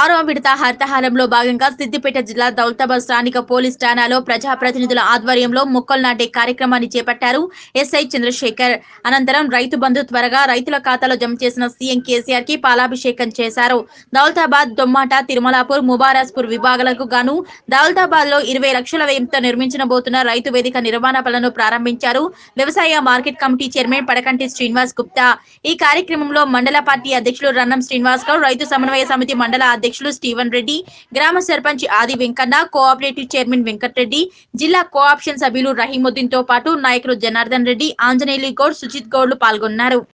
ఆరవ విడత హరితహారంలో భాగంగా సిద్దిపేట జిల్లా దౌలతాబాద్ స్థానిక పోలీస్ ఠాణాలో ప్రజాప్రతినిధుల ఆధ్వర్యంలో మొక్కలు నాటే కార్యక్రమాన్ని చేపట్టారు ఎస్ఐ చంద్రశేఖర్ అనంతరం రైతు బంధు త్వరగా రైతుల ఖాతాలో జమ చేసిన సీఎం కేసీఆర్ కి పాలాభిషేకం చేశారు దౌలతాబాద్ దొమ్మాట తిరుమలాపూర్ ముబారాస్పూర్ విభాగాలకు గాను దౌలతాబాద్ లో ఇరవై లక్షల వ్యయంతో నిర్మించబోతున్న రైతు వేదిక నిర్వహణ పనులను ప్రారంభించారు వ్యవసాయ market committee chairman Padakanti Srinivas Gupta ఈ కార్యక్రమంలో మండల పార్టీ అధ్యక్షులు రన్నం శ్రీనివాస్ గౌడ్ రైతు సమన్వయ సమితి మండల అధ్యక్ష అధ్యక్షులు స్టీవన్ రెడ్డి గ్రామ సర్పంచ్ ఆది వెంకన్న కోఆపరేటివ్ చైర్మన్ వెంకటరెడ్డి జిల్లా కోఆప్షన్ సభ్యులు రహీముద్దీన్ తో పాటు నాయకులు జనార్దన్ రెడ్డి ఆంజనేయులు గౌడ్ సుజిత్ గౌడ్లు పాల్గొన్నారు